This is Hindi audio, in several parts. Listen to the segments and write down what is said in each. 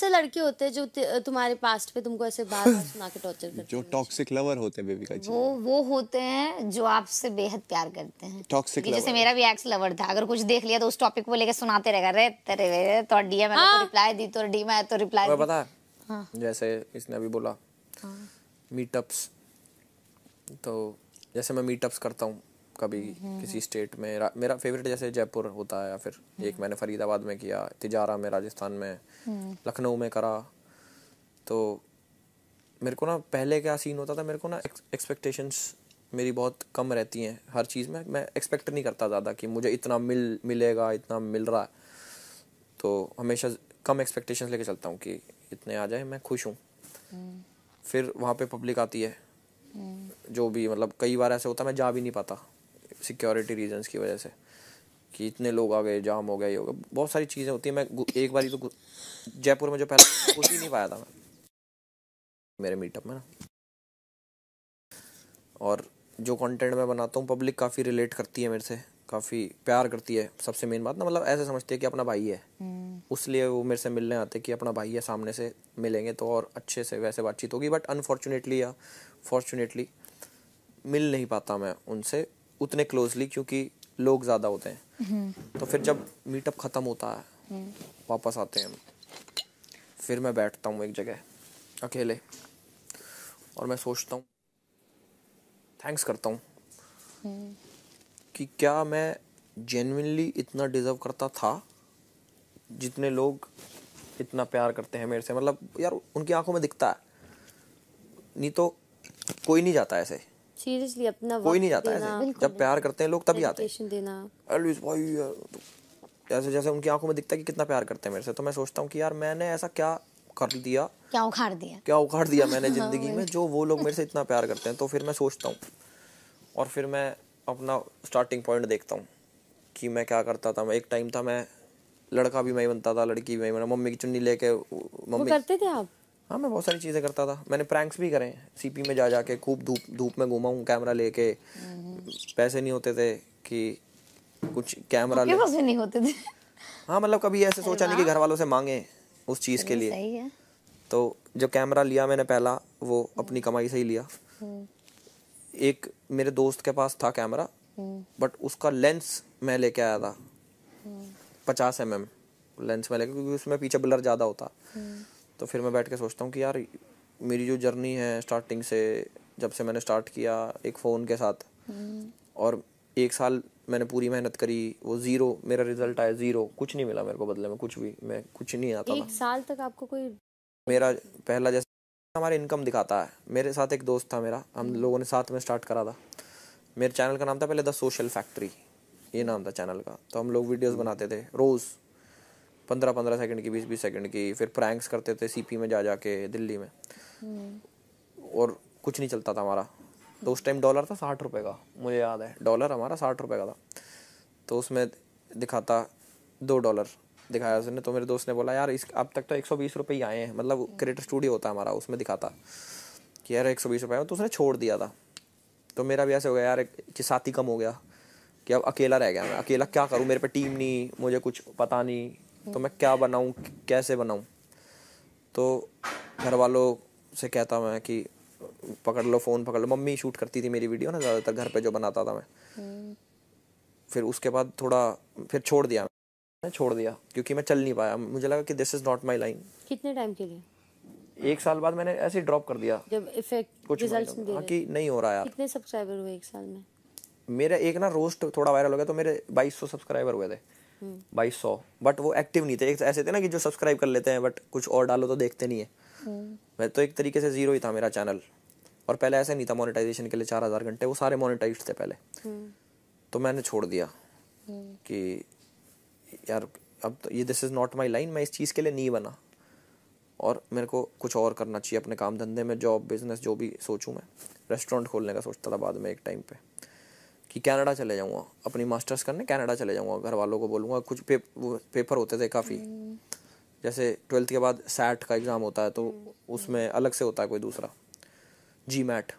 से लड़के होते हैं जो तुम्हारे पास्ट पे तुमको ऐसे बार बार सुना के टॉर्चर करते हैं जो टॉक्सिक लवर होते हैं बेबिका जी वो वो होते हैं जो आपसे बेहद प्यार करते हैं टॉक्सिक लवर जैसे मेरा भी एक्स लवर था अगर कुछ देख लिया तो उस टॉपिक को लेकर सुनाते रहेगा रे तेरे तो डीएम आया तो रिप्लाई हाँ। दी तो डीएम आया तो रिप्लाई पता है हाँ। जैसे इसने अभी बोला मीटअप्स हाँ। तो जैसे मैं मीटअप्स करता हूँ कभी हम्म। किसी स्टेट में मेरा फेवरेट जैसे जयपुर होता है या फिर हम्म। एक मैंने फरीदाबाद में किया तिजारा में राजस्थान में हम्म। लखनऊ में करा तो मेरे को ना पहले क्या सीन होता था मेरे को ना एक्सपेक्टेशंस मेरी बहुत कम रहती हैं हर चीज़ में मैं एक्सपेक्ट नहीं करता ज़्यादा कि मुझे इतना मिल मिलेगा इतना मिल रहा है तो हमेशा कम एक्सपेक्टेशन लेके चलता हूँ कि इतने आ जाए मैं खुश हूँ फिर वहाँ पे पब्लिक आती है जो भी मतलब कई बार ऐसे होता है मैं जा भी नहीं पाता सिक्योरिटी रीजंस की वजह से कि इतने लोग आ गए जाम हो गया ये हो गया बहुत सारी चीज़ें होती हैं मैं एक बार ही तो जयपुर में जो पहला कुछ ही नहीं पाया था मैं मेरे मीटअप में ना और जो कंटेंट मैं बनाता हूँ पब्लिक काफ़ी रिलेट करती है मेरे से काफ़ी प्यार करती है सबसे मेन बात ना मतलब ऐसे समझती है कि अपना भाई है हम्म। उस लिए वो मेरे से मिलने आते कि अपना भाई है सामने से मिलेंगे तो और अच्छे से वैसे बातचीत होगी बट अनफॉर्चुनेटली या फॉर्चुनेटली मिल नहीं पाता मैं उनसे उतने क्लोजली क्योंकि लोग ज़्यादा होते हैं हम्म। तो फिर जब मीटअप ख़त्म होता है हम्म। वापस आते हैं हम फिर मैं बैठता हूँ एक जगह अकेले और मैं सोचता हूँ थैंक्स करता हूँ हम्म। कि क्या मैं जेनविनली इतना डिज़र्व करता था जितने लोग इतना प्यार करते हैं मेरे से मतलब यार उनकी आंखों में दिखता है नहीं तो कोई नहीं जाता ऐसे सीरियसली अपना कोई नहीं जाता ऐसे जब प्यार करते हैं लोग तभी आते हैं देना भाई तो जैसे जैसे उनकी आंखों में दिखता है कि कितना प्यार करते हैं मेरे से तो मैं सोचता हूँ कि यार मैंने ऐसा क्या कर दिया क्या उखाड़ दिया क्या उखाड़ दिया मैंने हाँ, जिंदगी में जो वो लोग मेरे से इतना प्यार करते हैं तो फिर मैं सोचता हूँ और फिर मैं अपना स्टार्टिंग पॉइंट देखता हूँ कि मैं क्या करता था मैं एक टाइम था मैं लड़का भी मैं बनता था लड़की भी मैं मम्मी की चुन्नी लेके मम्मी करते थे आप हाँ मैं बहुत सारी चीज़ें करता था मैंने प्रैंक्स भी करे सीपी में जा जाके खूब धूप धूप में घूमा हूँ कैमरा लेके पैसे नहीं होते थे कि कुछ कैमरा ले पैसे नहीं होते थे हाँ मतलब कभी ऐसे सोचा नहीं कि घर वालों से मांगे उस चीज़ के लिए तो जो कैमरा लिया मैंने पहला वो अपनी हम्म। कमाई से ही लिया हम्म। एक मेरे दोस्त के पास था कैमरा हम्म। बट उसका लेंस मैं लेके आया था पचास एम एम लेंस में लेके क्योंकि उसमें पीछे ब्लर ज़्यादा होता तो फिर मैं बैठ के सोचता हूँ कि यार मेरी जो जर्नी है स्टार्टिंग से जब से मैंने स्टार्ट किया एक फ़ोन के साथ हम्म। और एक साल मैंने पूरी मेहनत करी वो ज़ीरो मेरा रिजल्ट आया ज़ीरो कुछ नहीं मिला मेरे को बदले में कुछ भी मैं कुछ नहीं आता एक था साल तक आपको कोई मेरा पहला जैसे हमारे इनकम दिखाता है मेरे साथ एक दोस्त था मेरा हम हम्म। लोगों ने साथ में स्टार्ट करा था मेरे चैनल का नाम था पहले द सोशल फैक्ट्री ये नाम था चैनल का तो हम लोग वीडियोस हम्म। बनाते थे रोज़ पंद्रह पंद्रह सेकंड की बीस बीस सेकंड की फिर प्रैंक्स करते थे सीपी में जा जा के दिल्ली में हम्म। और कुछ नहीं चलता था हमारा तो उस टाइम डॉलर था साठ रुपये का मुझे याद है डॉलर हमारा साठ रुपये का था तो उसमें दिखाता दो डॉलर दिखाया उसने तो मेरे दोस्त ने बोला यार इस अब तक तो एक सौ बीस रुपये ही आए हैं मतलब क्रिएटर स्टूडियो होता है हमारा उसमें दिखाता कि यार एक सौ बीस रुपये तो उसने छोड़ दिया था तो मेरा भी ऐसे हो गया यार साथी कम हो गया कि अब अकेला रह गया मैं अकेला क्या करूँ मेरे पे टीम नहीं मुझे कुछ पता नहीं तो मैं क्या बनाऊँ कैसे बनाऊँ तो घर वालों से कहता मैं कि पकड़ लो फ़ोन पकड़ लो मम्मी शूट करती थी मेरी वीडियो ना ज़्यादातर घर पे जो बनाता था मैं हम्म। फिर उसके बाद थोड़ा फिर छोड़ दिया मैं छोड़ दिया क्योंकि मैं चल नहीं पाया मुझे लगा कि this is not my line कितने टाइम के लिए एक साल बाद मैंने ऐसे ही ड्रॉप कर दिया जब इफेक्ट कुछ रिजल्ट्स नहीं हाँ कि नहीं हो रहा यार कितने सब्सक्राइबर हुए एक साल में मेरा एक ना रोस्ट थोड़ा वायरल हो गया तो मेरे 2200 सब्सक्राइबर हुए थे बाई सौ बट वो एक्टिव नहीं थे एक तो ऐसे थे ना कि जो सब्सक्राइब कर लेते हैं बट कुछ और डालो तो देखते नहीं है हम्म। मैं तो एक तरीके से जीरो ही था मेरा चैनल और पहले ऐसे नहीं था मोनेटाइजेशन के लिए चार हज़ार घंटे वो सारे मोनेटाइज थे पहले हम्म। तो मैंने छोड़ दिया हम्म। कि यार अब तो ये this is not my line मैं इस चीज़ के लिए नहीं बना और मेरे को कुछ और करना चाहिए अपने काम धंधे में जॉब बिजनेस जो भी सोचूं मैं रेस्टोरेंट खोलने का सोचता था बाद में एक टाइम पे कि कनाडा चले जाऊँगा अपनी मास्टर्स करने कनाडा चले जाऊँगा घर वालों को बोलूँगा कुछ पे, पेपर होते थे काफ़ी हम्म। जैसे ट्वेल्थ के बाद सैट का एग्ज़ाम होता है तो हम्म। उसमें अलग से होता है कोई दूसरा जी मैट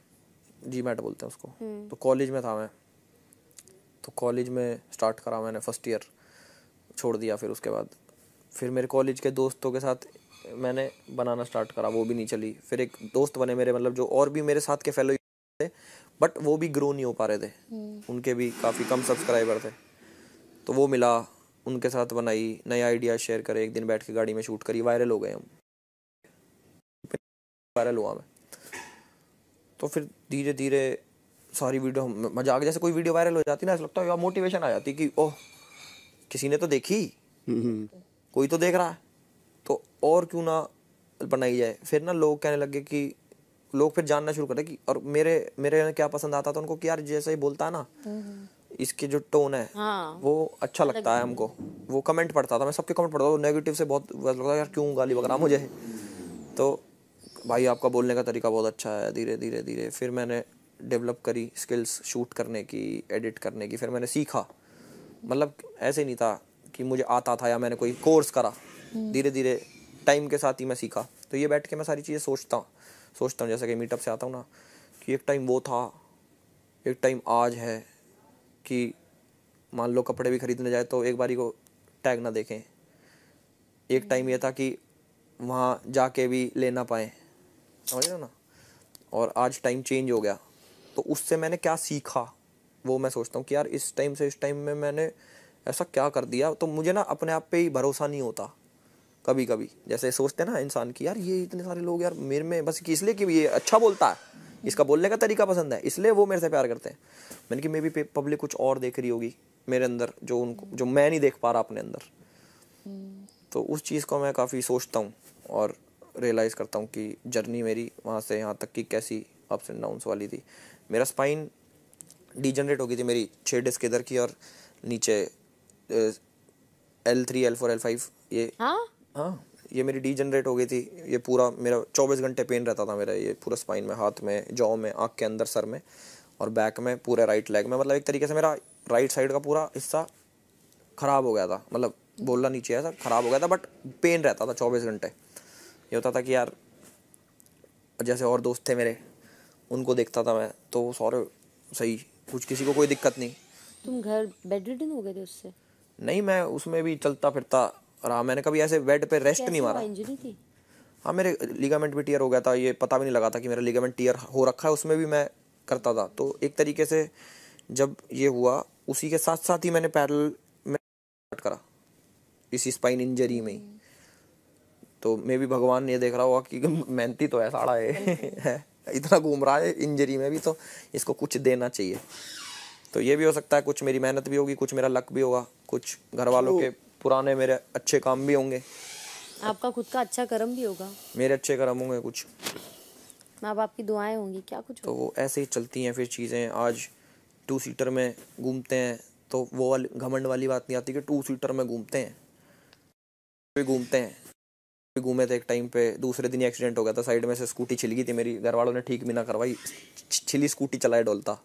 जी मैट बोलते हैं उसको हम्म। तो कॉलेज में था मैं तो कॉलेज में स्टार्ट करा मैंने फर्स्ट ईयर छोड़ दिया फिर उसके बाद फिर मेरे कॉलेज के दोस्तों के साथ मैंने बनाना स्टार्ट करा वो भी नहीं चली फिर एक दोस्त बने मेरे मतलब जो और भी मेरे साथ के फेलो थे बट वो भी ग्रो नहीं हो पा रहे थे हम्म। उनके भी काफ़ी कम सब्सक्राइबर थे तो वो मिला उनके साथ बनाई नया आइडिया शेयर करे एक दिन बैठ के गाड़ी में शूट करी वायरल हो गए हम वायरल हुआ मैं तो फिर धीरे धीरे सारी वीडियो मजाक जैसे कोई वीडियो वायरल हो जाती ना ऐसा लगता है मोटिवेशन आ जाती कि ओह किसी ने तो देखी हम्म। कोई तो देख रहा है तो और क्यों ना बनाई जाए फिर ना लोग कहने लगे कि लोग फिर जानना शुरू करते कि और मेरे मेरे क्या पसंद आता था उनको कि यार जैसे ही बोलता है ना इसके जो टोन है हाँ। वो अच्छा लगता है हमको वो कमेंट पढ़ता था मैं सबके कमेंट पढ़ता था नेगेटिव से बहुत लगता था यार क्यों गाली वगैरह मुझे तो भाई आपका बोलने का तरीका बहुत अच्छा है धीरे धीरे धीरे फिर मैंने डेवलप करी स्किल्स शूट करने की एडिट करने की फिर मैंने सीखा मतलब ऐसे नहीं था कि मुझे आता था या मैंने कोई कोर्स करा हम्म। धीरे धीरे टाइम के साथ ही मैं सीखा तो ये बैठ के मैं सारी चीज़ें सोचता हूँ सोचता हूँ जैसा कि मीटअप से आता हूँ ना कि एक टाइम वो था एक टाइम आज है कि मान लो कपड़े भी खरीदने जाए तो एक बारी को टैग ना देखें एक टाइम यह था कि वहाँ जाके भी ले ना पाए समझ रहे हो ना और आज टाइम चेंज हो गया तो उससे मैंने क्या सीखा वो मैं सोचता हूँ कि यार इस टाइम से इस टाइम में मैंने ऐसा क्या कर दिया तो मुझे ना अपने आप पे ही भरोसा नहीं होता कभी कभी जैसे सोचते ना इंसान की यार ये इतने सारे लोग यार मेरे में बस कि इसलिए कि ये अच्छा बोलता है इसका बोलने का तरीका पसंद है इसलिए वो मेरे से प्यार करते हैं मैंने कि मे बी पब्लिक कुछ और देख रही होगी मेरे अंदर जो उनको जो मैं नहीं देख पा रहा अपने अंदर तो उस चीज़ को मैं काफ़ी सोचता हूँ और रियलाइज़ करता हूँ कि जर्नी मेरी वहाँ से यहाँ तक की कैसी अप्स एंड डाउन्स वाली थी मेरा स्पाइन डीजनरेट हो गई थी मेरी छः डिस्क इधर की और नीचे L three L four L five ये हाँ? हाँ ये मेरी डी जनरेट हो गई थी ये पूरा मेरा चौबीस घंटे पेन रहता था मेरा ये पूरा स्पाइन में हाथ में जॉ में आँख के अंदर सर में और बैक में पूरे राइट लेग में मतलब एक तरीके से मेरा राइट साइड का पूरा हिस्सा ख़राब हो गया था मतलब बोलना नीचे ऐसा ख़राब हो गया था बट पेन रहता था चौबीस घंटे ये होता था कि यार जैसे और दोस्त थे मेरे उनको देखता था मैं तो सौर सही कुछ किसी को कोई दिक्कत नहीं तुम घर बेडरिडन हो गए थे उससे नहीं मैं उसमें भी चलता फिरता और हाँ मैंने कभी ऐसे बेड पे रेस्ट नहीं मारा हाँ मेरे लिगामेंट भी टीयर हो गया था ये पता भी नहीं लगा था कि मेरा लिगामेंट टीयर हो रखा है उसमें भी मैं करता था तो एक तरीके से जब ये हुआ उसी के साथ साथ ही मैंने पैरल में करा इसी स्पाइन इंजरी में ही तो मे भी भगवान ने देख रहा होगा कि मेहनती तो है साड़ा है इतना घूम रहा है इंजरी में भी तो इसको कुछ देना चाहिए तो ये भी हो सकता है कुछ मेरी मेहनत भी होगी कुछ मेरा लक भी होगा कुछ घर वालों के पुराने मेरे अच्छे काम भी होंगे आपका खुद का अच्छा कर्म भी होगा मेरे अच्छे कर्म होंगे कुछ माँ बाप की दुआएं होंगी क्या कुछ तो वो ऐसे ही चलती हैं फिर चीज़ें आज टू सीटर में घूमते हैं तो वो वाली घमंड वाली बात नहीं आती कि टू सीटर में घूमते हैं भी घूमते हैं घूमे थे एक टाइम पे दूसरे दिन एक्सीडेंट हो गया था साइड में से स्कूटी छिल गई थी मेरी घर वालों ने ठीक भी ना करवाई छिली स्कूटी चलाए डोलता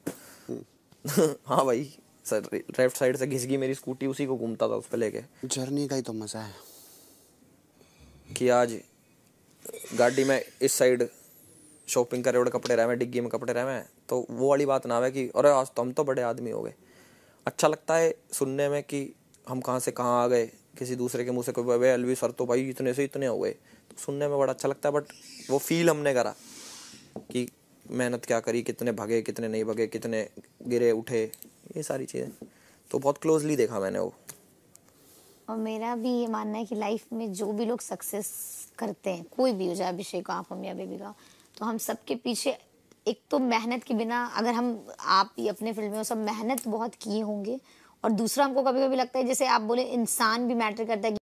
हाँ भाई सर लेफ्ट साइड से घिस गई मेरी स्कूटी उसी को घूमता था उस पर लेके जर्नी का ही तो मज़ा है कि आज गाड़ी में इस साइड शॉपिंग करे उड़े कपड़े रहे डिग्गी में कपड़े रहे तो वो वाली बात ना है कि अरे आज तो हम तो बड़े आदमी हो गए अच्छा लगता है सुनने में कि हम कहाँ से कहाँ आ गए किसी दूसरे के मुँह से कोई भाई अलवी सर तो भाई इतने से इतने हो गए तो सुनने में बड़ा अच्छा लगता है बट वो फील हमने करा कि मेहनत क्या करी कितने भगे कितने नहीं भगे कितने गिरे उठे ये सारी चीज़ें तो बहुत क्लोजली देखा मैंने वो और मेरा भी ये मानना है कि लाइफ में जो भी लोग सक्सेस करते हैं कोई भी हो जाए अभिषेक आप हम या बेबी का तो हम सबके पीछे एक तो मेहनत के बिना अगर हम आप ही अपने फील्ड में वो सब मेहनत बहुत किए होंगे और दूसरा हमको कभी कभी लगता है जैसे आप बोले इंसान भी मैटर करता है